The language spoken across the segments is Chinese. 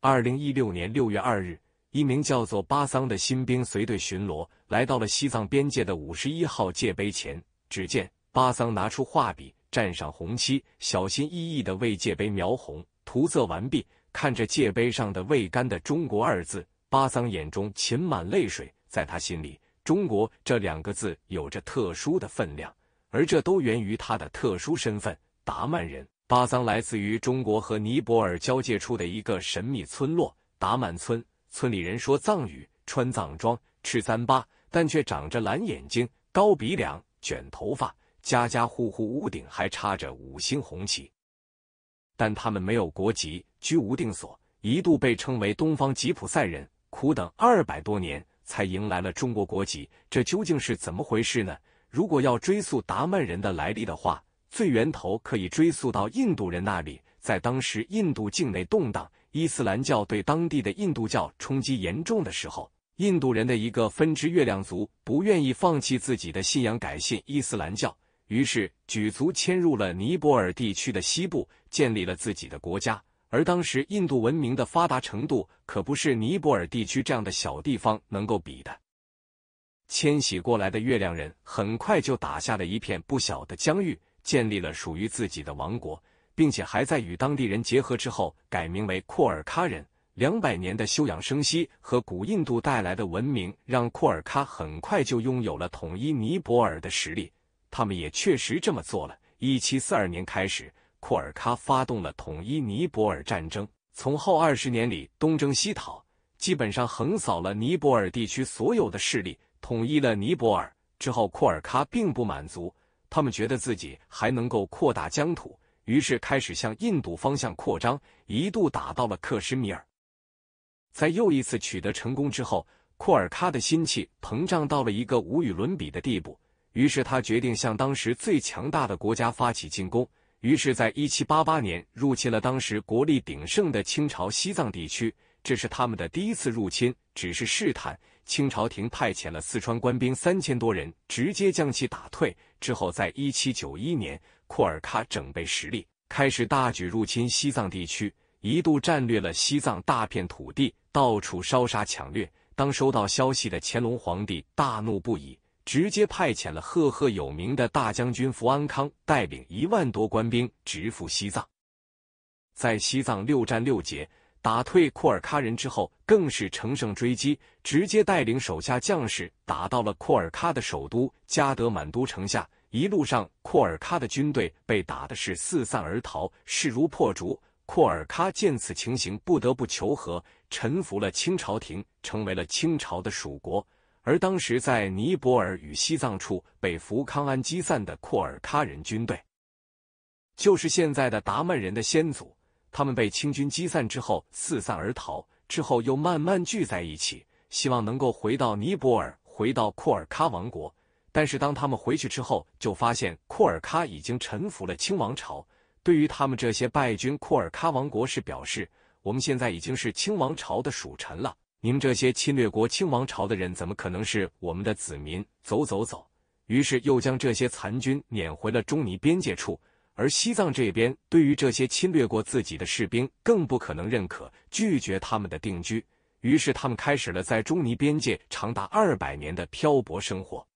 二零一六年六月二日，一名叫做巴桑的新兵随队巡逻，来到了西藏边界的五十一号界碑前。只见巴桑拿出画笔，蘸上红漆，小心翼翼的为界碑描红。涂色完毕，看着界碑上的未干的“中国”二字，巴桑眼中噙满泪水。在他心里，“中国”这两个字有着特殊的分量，而这都源于他的特殊身份——达曼人。巴桑来自于中国和尼泊尔交界处的一个神秘村落达曼村，村里人说藏语，穿藏装，吃糌粑，但却长着蓝眼睛、高鼻梁、卷头发，家家户户屋顶还插着五星红旗。但他们没有国籍，居无定所，一度被称为“东方吉普赛人”，苦等二百多年才迎来了中国国籍，这究竟是怎么回事呢？如果要追溯达曼人的来历的话，最源头可以追溯到印度人那里，在当时印度境内动荡，伊斯兰教对当地的印度教冲击严重的时候，印度人的一个分支——月亮族，不愿意放弃自己的信仰，改信伊斯兰教，于是举族迁入了尼泊尔地区的西部，建立了自己的国家。而当时印度文明的发达程度，可不是尼泊尔地区这样的小地方能够比的。迁徙过来的月亮人，很快就打下了一片不小的疆域。建立了属于自己的王国，并且还在与当地人结合之后改名为库尔喀人。两百年的休养生息和古印度带来的文明，让库尔喀很快就拥有了统一尼泊尔的实力。他们也确实这么做了。一七四二年开始，库尔喀发动了统一尼泊尔战争，从后二十年里东征西讨，基本上横扫了尼泊尔地区所有的势力，统一了尼泊尔。之后，库尔喀并不满足。他们觉得自己还能够扩大疆土，于是开始向印度方向扩张，一度打到了克什米尔。在又一次取得成功之后，库尔喀的心气膨胀到了一个无与伦比的地步，于是他决定向当时最强大的国家发起进攻。于是，在一七八八年，入侵了当时国力鼎盛的清朝西藏地区，这是他们的第一次入侵，只是试探。清朝廷派遣了四川官兵三千多人，直接将其打退。之后，在一七九一年，廓尔喀整备实力，开始大举入侵西藏地区，一度战略了西藏大片土地，到处烧杀抢掠。当收到消息的乾隆皇帝大怒不已，直接派遣了赫赫有名的大将军福安康带领一万多官兵直赴西藏，在西藏六战六捷。打退库尔喀人之后，更是乘胜追击，直接带领手下将士打到了库尔喀的首都加德满都城下。一路上，库尔喀的军队被打的是四散而逃，势如破竹。库尔喀见此情形，不得不求和，臣服了清朝廷，成为了清朝的属国。而当时在尼泊尔与西藏处被福康安击散的库尔喀人军队，就是现在的达曼人的先祖。他们被清军击散之后，四散而逃，之后又慢慢聚在一起，希望能够回到尼泊尔，回到库尔喀王国。但是当他们回去之后，就发现库尔喀已经臣服了清王朝。对于他们这些败军，库尔喀王国是表示：“我们现在已经是清王朝的属臣了，你们这些侵略国清王朝的人，怎么可能是我们的子民？”走走走，于是又将这些残军撵回了中尼边界处。而西藏这边对于这些侵略过自己的士兵更不可能认可，拒绝他们的定居。于是他们开始了在中尼边界长达二百年的漂泊生活。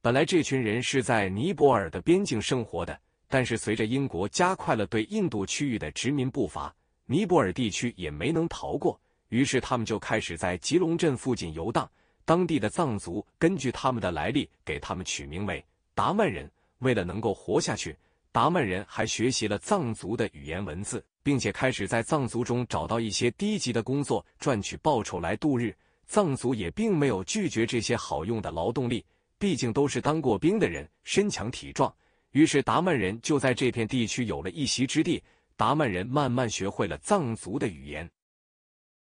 本来这群人是在尼泊尔的边境生活的，但是随着英国加快了对印度区域的殖民步伐，尼泊尔地区也没能逃过。于是他们就开始在吉隆镇附近游荡。当地的藏族根据他们的来历给他们取名为达曼人。为了能够活下去，达曼人还学习了藏族的语言文字，并且开始在藏族中找到一些低级的工作，赚取报酬来度日。藏族也并没有拒绝这些好用的劳动力，毕竟都是当过兵的人，身强体壮。于是达曼人就在这片地区有了一席之地。达曼人慢慢学会了藏族的语言。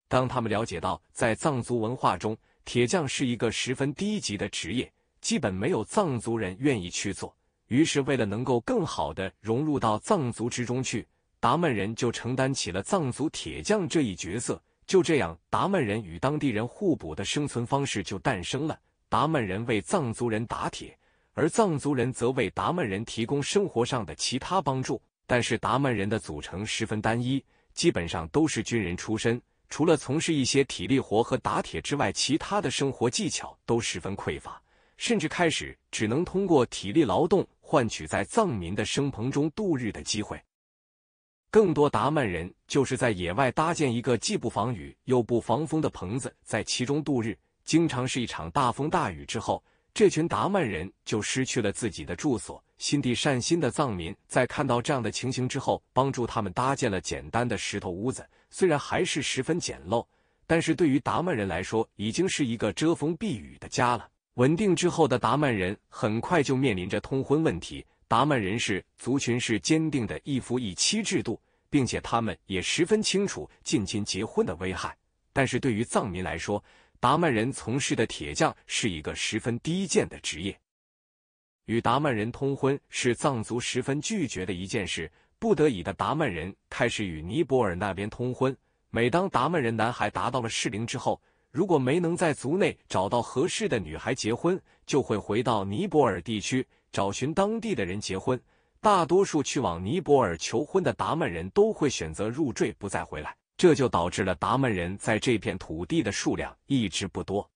当他们了解到，在藏族文化中，铁匠是一个十分低级的职业，基本没有藏族人愿意去做。于是，为了能够更好地融入到藏族之中去，达曼人就承担起了藏族铁匠这一角色。就这样，达曼人与当地人互补的生存方式就诞生了。达曼人为藏族人打铁，而藏族人则为达曼人提供生活上的其他帮助。但是，达曼人的组成十分单一，基本上都是军人出身，除了从事一些体力活和打铁之外，其他的生活技巧都十分匮乏，甚至开始只能通过体力劳动。换取在藏民的生棚中度日的机会，更多达曼人就是在野外搭建一个既不防雨又不防风的棚子，在其中度日。经常是一场大风大雨之后，这群达曼人就失去了自己的住所。心地善心的藏民在看到这样的情形之后，帮助他们搭建了简单的石头屋子，虽然还是十分简陋，但是对于达曼人来说，已经是一个遮风避雨的家了。稳定之后的达曼人很快就面临着通婚问题。达曼人氏族群是坚定的一夫一妻制度，并且他们也十分清楚近亲结婚的危害。但是对于藏民来说，达曼人从事的铁匠是一个十分低贱的职业，与达曼人通婚是藏族十分拒绝的一件事。不得已的达曼人开始与尼泊尔那边通婚。每当达曼人男孩达到了适龄之后，如果没能在族内找到合适的女孩结婚，就会回到尼泊尔地区找寻当地的人结婚。大多数去往尼泊尔求婚的达曼人都会选择入赘，不再回来。这就导致了达曼人在这片土地的数量一直不多。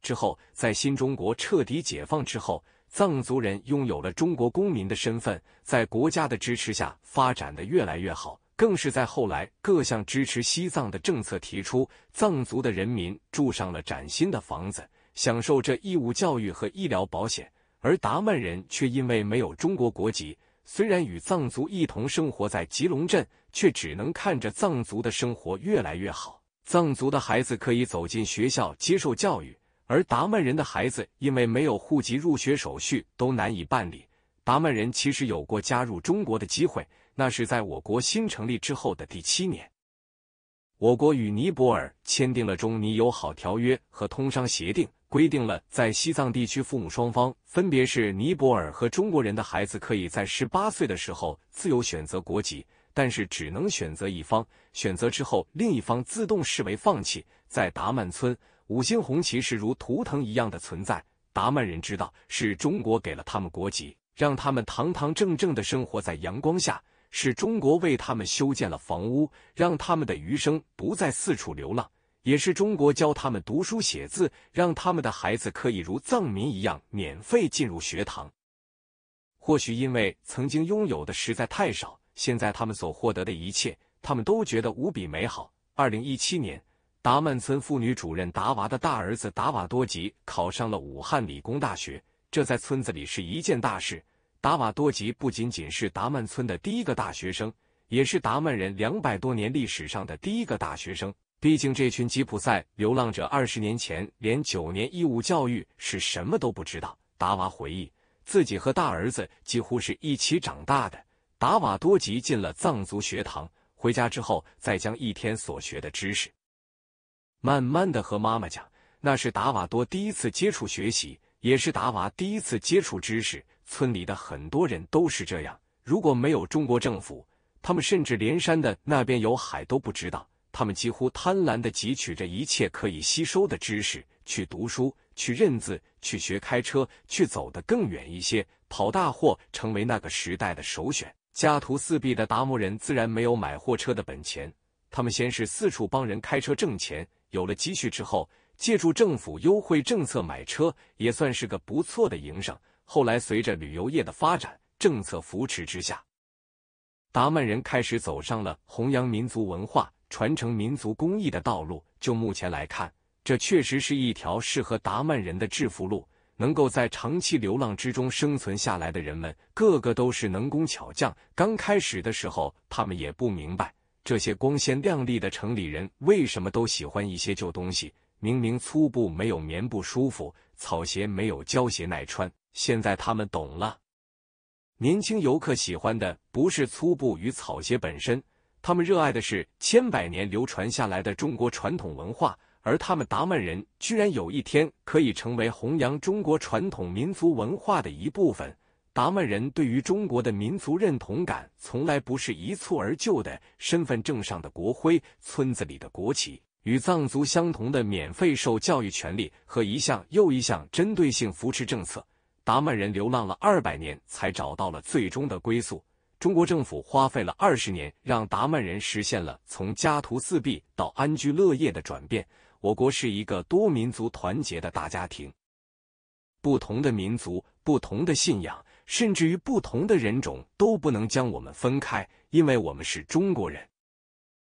之后，在新中国彻底解放之后，藏族人拥有了中国公民的身份，在国家的支持下，发展的越来越好。更是在后来各项支持西藏的政策提出，藏族的人民住上了崭新的房子，享受着义务教育和医疗保险，而达曼人却因为没有中国国籍，虽然与藏族一同生活在吉隆镇，却只能看着藏族的生活越来越好。藏族的孩子可以走进学校接受教育，而达曼人的孩子因为没有户籍入学手续，都难以办理。达曼人其实有过加入中国的机会。那是在我国新成立之后的第七年，我国与尼泊尔签订了中尼友好条约和通商协定，规定了在西藏地区，父母双方分别是尼泊尔和中国人的孩子，可以在十八岁的时候自由选择国籍，但是只能选择一方，选择之后另一方自动视为放弃。在达曼村，五星红旗是如图腾一样的存在，达曼人知道是中国给了他们国籍，让他们堂堂正正的生活在阳光下。是中国为他们修建了房屋，让他们的余生不再四处流浪；也是中国教他们读书写字，让他们的孩子可以如藏民一样免费进入学堂。或许因为曾经拥有的实在太少，现在他们所获得的一切，他们都觉得无比美好。二零一七年，达曼村妇女主任达娃的大儿子达瓦多吉考上了武汉理工大学，这在村子里是一件大事。达瓦多吉不仅仅是达曼村的第一个大学生，也是达曼人两百多年历史上的第一个大学生。毕竟，这群吉普赛流浪者二十年前连九年义务教育是什么都不知道。达瓦回忆，自己和大儿子几乎是一起长大的。达瓦多吉进了藏族学堂，回家之后再将一天所学的知识，慢慢的和妈妈讲。那是达瓦多第一次接触学习。也是达娃第一次接触知识，村里的很多人都是这样。如果没有中国政府，他们甚至连山的那边有海都不知道。他们几乎贪婪地汲取着一切可以吸收的知识，去读书，去认字，去学开车，去走得更远一些，跑大货成为那个时代的首选。家徒四壁的达摩人自然没有买货车的本钱，他们先是四处帮人开车挣钱，有了积蓄之后。借助政府优惠政策买车也算是个不错的营生。后来随着旅游业的发展，政策扶持之下，达曼人开始走上了弘扬民族文化、传承民族工艺的道路。就目前来看，这确实是一条适合达曼人的致富路。能够在长期流浪之中生存下来的人们，个个都是能工巧匠。刚开始的时候，他们也不明白这些光鲜亮丽的城里人为什么都喜欢一些旧东西。明明粗布没有棉布舒服，草鞋没有胶鞋耐穿。现在他们懂了。年轻游客喜欢的不是粗布与草鞋本身，他们热爱的是千百年流传下来的中国传统文化。而他们达曼人居然有一天可以成为弘扬中国传统民族文化的一部分。达曼人对于中国的民族认同感从来不是一蹴而就的，身份证上的国徽，村子里的国旗。与藏族相同的免费受教育权利和一项又一项针对性扶持政策，达曼人流浪了二百年才找到了最终的归宿。中国政府花费了二十年，让达曼人实现了从家徒四壁到安居乐业的转变。我国是一个多民族团结的大家庭，不同的民族、不同的信仰，甚至于不同的人种，都不能将我们分开，因为我们是中国人。